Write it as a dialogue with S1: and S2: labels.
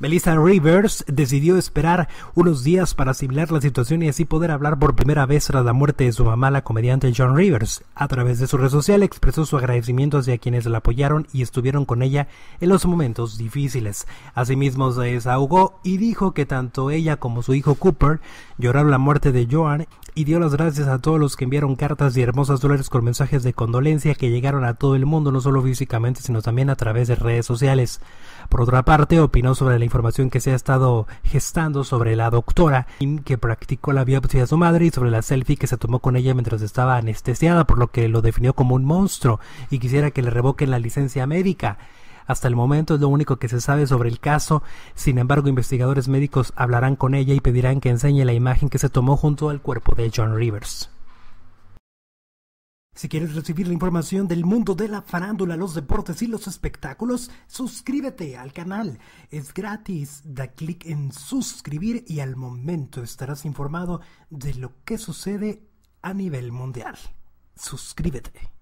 S1: Melissa Rivers decidió esperar unos días para asimilar la situación y así poder hablar por primera vez tras la muerte de su mamá, la comediante John Rivers. A través de su red social expresó su agradecimiento hacia quienes la apoyaron y estuvieron con ella en los momentos difíciles. Asimismo se desahogó y dijo que tanto ella como su hijo Cooper lloraron la muerte de Joan y dio las gracias a todos los que enviaron cartas y hermosas dólares con mensajes de condolencia que llegaron a todo el mundo, no solo físicamente, sino también a través de redes sociales. Por otra parte, opinó sobre la información que se ha estado gestando sobre la doctora que practicó la biopsia de su madre y sobre la selfie que se tomó con ella mientras estaba anestesiada, por lo que lo definió como un monstruo y quisiera que le revoquen la licencia médica. Hasta el momento es lo único que se sabe sobre el caso, sin embargo investigadores médicos hablarán con ella y pedirán que enseñe la imagen que se tomó junto al cuerpo de John Rivers. Si quieres recibir la información del mundo de la farándula, los deportes y los espectáculos, suscríbete al canal. Es gratis. Da clic en suscribir y al momento estarás informado de lo que sucede a nivel mundial. Suscríbete.